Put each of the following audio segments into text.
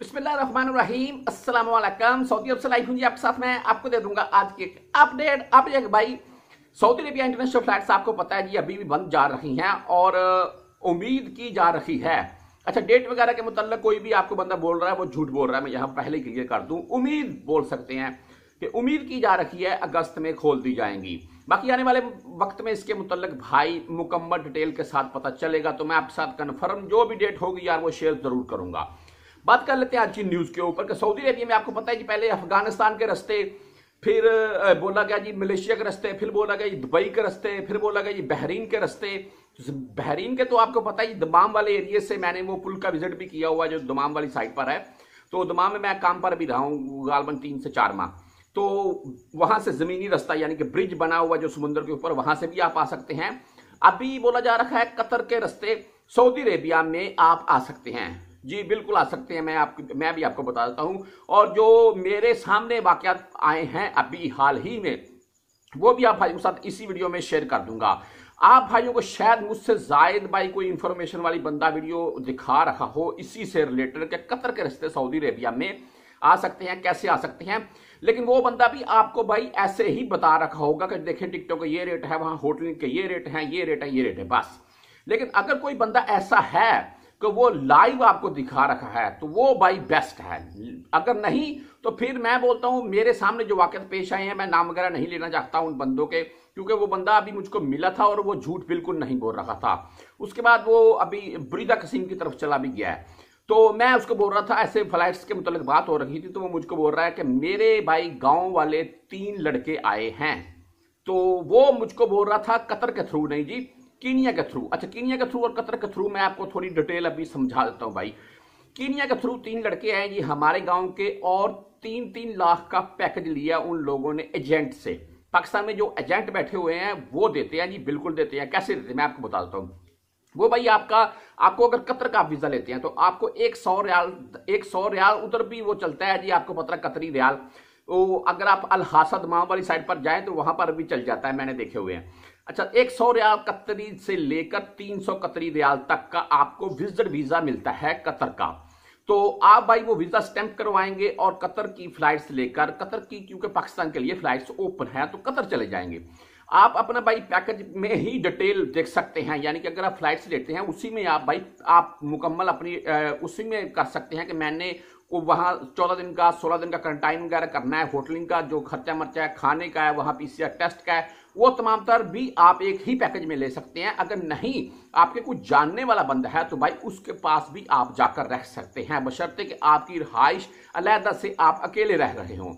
بسم اللہ الرحمن الرحیم السلام علیکم سعودی عرب سے لائف ہوں جی آپ کے ساتھ میں آپ کو دے دوں گا آج ایک اپ ڈیٹ جائے ایک بھائی سعودی عربیہ انٹرنیشنل فلائٹس آپ کو پتہ ہے جی ابھی بھی بند جا رہی ہیں اور امید کی جا رہی ہے اچھا ڈیٹ وغیرہ کے متعلق کوئی بھی آپ کو بندہ بول رہا ہے وہ جھوٹ بول رہا ہے میں یہاں پہلے کلیئر کر دوں امید بول سکتے ہیں کہ امید کی جا رہی ہے اگست میں کھول دی جائیں گی باقی آنے والے وقت میں اس کے متعلق بھائی مکمل ڈیٹیل کے ساتھ پتہ چلے گا تو میں آپ کے ساتھ کنفرم جو بھی ڈیٹ ہوگی یار وہ شیئر ضرور کروں گا بات کر لیتے ہیں آج کی نیوز کے اوپر کہ سعودی عربیہ میں آپ کو پتا ہے جی پہلے افغانستان کے رستے پھر بولا گیا جی ملیشیا کے رستے پھر بولا گیا جی دبئی کے رستے پھر بولا گیا جی بحرین کے رستے بحرین کے تو آپ کو پتا ہے دمام والے ایریے سے میں نے وہ پل کا وزٹ بھی کیا ہوا جو دمام والی سائٹ پر ہے تو دمام میں میں کام پر بھی رہا ہوں غالباً تین سے چار ماہ تو وہاں سے زمینی رستہ یعنی کہ برج بنا ہوا جو سمندر کے اوپر وہاں سے بھی آپ آ سکتے ہیں ابھی بولا جا رہا ہے قطر کے رستے سعودی عربیہ میں آپ آ سکتے ہیں جی بالکل آ سکتے ہیں میں آپ میں بھی آپ کو بتا دیتا ہوں اور جو میرے سامنے واقعات آئے ہیں ابھی حال ہی میں وہ بھی آپ بھائیوں کے ساتھ اسی ویڈیو میں شیئر کر دوں گا آپ بھائیوں کو شاید مجھ سے زائد بھائی کوئی انفارمیشن والی بندہ ویڈیو دکھا رہا ہو اسی سے ریلیٹڈ کہ قطر کے رستے سعودی عربیہ میں آ سکتے ہیں کیسے آ سکتے ہیں لیکن وہ بندہ بھی آپ کو بھائی ایسے ہی بتا رکھا ہوگا کہ دیکھیں ٹکٹوں کا یہ ریٹ ہے وہاں ہوٹل کے یہ ریٹ ہیں یہ ریٹ ہے یہ ریٹ ہے بس لیکن اگر کوئی بندہ ایسا ہے کہ وہ لائیو آپ کو دکھا رکھا ہے تو وہ بھائی بیسٹ ہے اگر نہیں تو پھر میں بولتا ہوں میرے سامنے جو واقعات پیش آئے ہیں میں نام وغیرہ نہیں لینا چاہتا ہوں ان بندوں کے کیونکہ وہ بندہ ابھی مجھ کو ملا تھا اور وہ جھوٹ بالکل نہیں بول رہا تھا اس کے بعد وہ ابھی بریدہ قسیم کی طرف چلا بھی گیا ہے تو میں اس کو بول رہا تھا ایسے فلائٹس کے متعلق بات ہو رہی تھی تو وہ مجھ کو بول رہا ہے کہ میرے بھائی گاؤں والے تین لڑکے آئے ہیں تو وہ مجھ کو بول رہا تھا قطر کے تھرو نہیں جی کینیا کے تھرو اچھا کینیا کے تھرو اور قطر کے تھرو میں آپ کو تھوڑی ڈیٹیل ابھی سمجھا دیتا ہوں بھائی کینیا کے تھرو تین لڑکے ہیں جی ہمارے گاؤں کے اور تین تین لاکھ کا پیکج لیا ان لوگوں نے ایجنٹ سے پاکستان میں جو ایجنٹ بیٹھے ہوئے ہیں وہ دیتے ہیں جی بالکل دیتے ہیں کیسے دیتے ہیں میں آپ کو بتا دیتا ہوں وہ بھائی آپ کا آپ کو اگر قطر کا ویزا لیتے ہیں تو آپ کو ایک سو ریال ایک سو ریال ادھر بھی وہ چلتا ہے جی آپ کو پتہ قطری ریال اگر آپ الحاسد ماں والی سائڈ پر جائیں تو وہاں پر بھی چل جاتا ہے میں نے دیکھے ہوئے ہیں اچھا ایک سو ریال قطری سے لے کر تین سو قطری ریال تک کا آپ کو ویزا ملتا ہے قطر کا تو آپ بھائی وہ ویزا سٹیمپ کروائیں گے اور قطر کی فلائٹس لے کر قطر کی کیونکہ پاکستان کے لیے فلائٹس اوپن ہیں تو قطر چلے جائیں گے آپ اپنا بھائی پیکج میں ہی ڈیٹیل دیکھ سکتے ہیں یعنی کہ اگر آپ فلائٹس لیتے ہیں اسی میں آپ بھائی آپ مکمل اپنی اسی میں کر سکتے ہیں کہ میں نے وہاں چودہ دن کا سولہ دن کا کرنٹائن وغیرہ کرنا ہے ہوٹلنگ کا جو خرچہ مرچہ ہے کھانے کا ہے وہاں پی سی آر ٹیسٹ کا ہے وہ تمام تر بھی آپ ایک ہی پیکج میں لے سکتے ہیں اگر نہیں آپ کے کوئی جاننے والا بند ہے تو بھائی اس کے پاس بھی آپ جا کر رہ سکتے ہیں بشرطے کہ آپ کی رہائش علیحدہ سے آپ اکیلے رہ رہے ہوں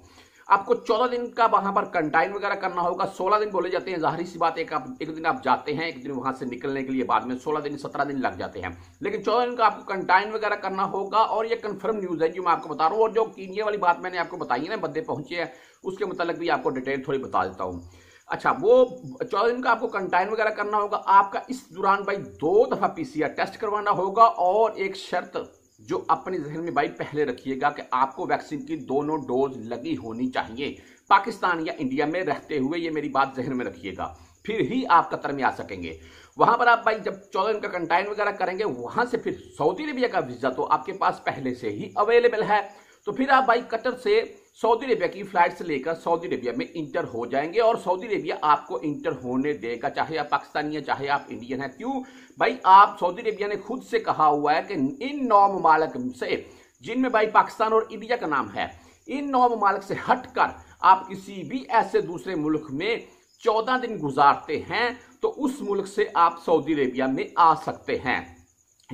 آپ کو چودہ دن کا وہاں پر کنٹائن وغیرہ کرنا ہوگا سولہ دن بولے جاتے ہیں ظاہری سی بات ایک آپ ایک دن آپ جاتے ہیں ایک دن وہاں سے نکلنے کے لیے بعد میں سولہ دن سترہ دن لگ جاتے ہیں لیکن چودہ دن کا آپ کو کنٹائن وغیرہ کرنا ہوگا اور یہ کنفرم نیوز ہے جو میں آپ کو بتا رہا ہوں اور جو کینیا والی بات میں نے آپ کو بتائی ہے نا بدے پہنچے ہیں اس کے متعلق بھی آپ کو ڈیٹیل تھوڑی بتا دیتا ہوں اچھا وہ چودہ دن کا آپ کو کنٹائن وغیرہ کرنا ہوگا آپ کا اس دوران بھائی دو دفعہ پی سی آر ٹیسٹ کروانا ہوگا اور ایک شرط جو اپنے ذہن میں بھائی پہلے رکھیے گا کہ آپ کو ویکسین کی دونوں ڈوز لگی ہونی چاہیے پاکستان یا انڈیا میں رہتے ہوئے یہ میری بات ذہن میں رکھیے گا پھر ہی آپ قطر میں آ سکیں گے وہاں پر آپ بھائی جب چودہ دن کا کنٹائن وغیرہ کریں گے وہاں سے پھر سعودی عربیہ کا ویزا تو آپ کے پاس پہلے سے ہی اویلیبل ہے تو پھر آپ بھائی قطر سے سعودی عربیہ کی فلائٹ سے لے کر سعودی عربیہ میں انٹر ہو جائیں گے اور سعودی عربیہ آپ کو انٹر ہونے دے گا چاہے آپ پاکستانی ہیں چاہے آپ انڈین ہیں کیوں بھائی آپ سعودی عربیہ نے خود سے کہا ہوا ہے کہ ان نو ممالک سے جن میں بھائی پاکستان اور انڈیا کا نام ہے ان نو ممالک سے ہٹ کر آپ کسی بھی ایسے دوسرے ملک میں چودہ دن گزارتے ہیں تو اس ملک سے آپ سعودی عربیہ میں آ سکتے ہیں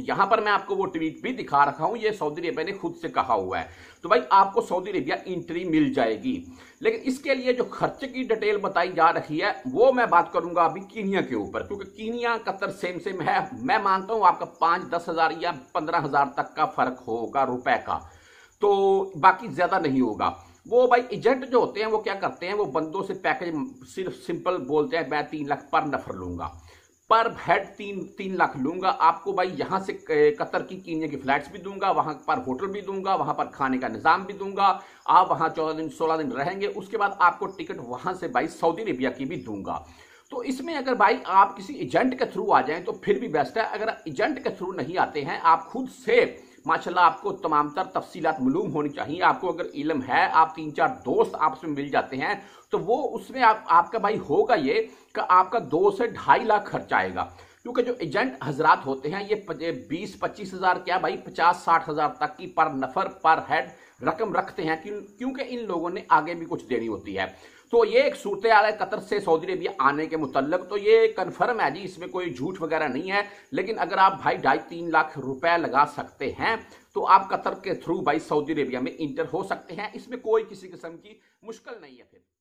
یہاں پر میں آپ کو وہ ٹویٹ بھی دکھا رکھا ہوں یہ سعودی عربیہ نے خود سے کہا ہوا ہے تو بھائی آپ کو سعودی عربیہ انٹری مل جائے گی لیکن اس کے لیے جو خرچے کی ڈیٹیل بتائی جا رہی ہے وہ میں بات کروں گا ابھی کینیا کے اوپر کیونکہ کینیا قطر سیم سیم ہے میں مانتا ہوں آپ کا پانچ دس ہزار یا پندرہ ہزار تک کا فرق ہوگا روپے کا تو باقی زیادہ نہیں ہوگا وہ بھائی ایجنٹ جو ہوتے ہیں وہ کیا کرتے ہیں وہ بندوں سے پیکج صرف سمپل بولتے ہیں میں تین لاکھ پر نفر لوں گا پر ہیڈ تین تین لاکھ لوں گا آپ کو بھائی یہاں سے قطر کی کینیا کی فلیٹس بھی دوں گا وہاں پر ہوٹل بھی دوں گا وہاں پر کھانے کا نظام بھی دوں گا آپ وہاں چودہ دن سولہ دن رہیں گے اس کے بعد آپ کو ٹکٹ وہاں سے بھائی سعودی عربیہ کی بھی دوں گا تو اس میں اگر بھائی آپ کسی ایجنٹ کے تھرو آ جائیں تو پھر بھی بیسٹ ہے اگر ایجنٹ کے تھرو نہیں آتے ہیں آپ خود سے ماشاءاللہ آپ کو تمام تر تفصیلات معلوم ہونی چاہیے آپ کو اگر علم ہے آپ تین چار دوست آپس میں مل جاتے ہیں تو وہ اس میں آپ کا بھائی ہوگا یہ کہ آپ کا دو سے ڈھائی لاکھ خرچ آئے گا کیونکہ جو ایجنٹ حضرات ہوتے ہیں یہ بیس پچیس ہزار کیا بھائی پچاس ساٹھ ہزار تک کی پر نفر پر ہیڈ رقم رکھتے ہیں کیونکہ ان لوگوں نے آگے بھی کچھ دینی ہوتی ہے تو یہ ایک صورت قطر سے سعودی عربیہ آنے کے متعلق تو یہ کنفرم ہے جی اس میں کوئی جھوٹ وغیرہ نہیں ہے لیکن اگر آپ بھائی ڈھائی تین لاکھ روپے لگا سکتے ہیں تو آپ قطر کے تھرو بھائی سعودی عربیہ میں انٹر ہو سکتے ہیں اس میں کوئی کسی قسم کی مشکل نہیں ہے پھر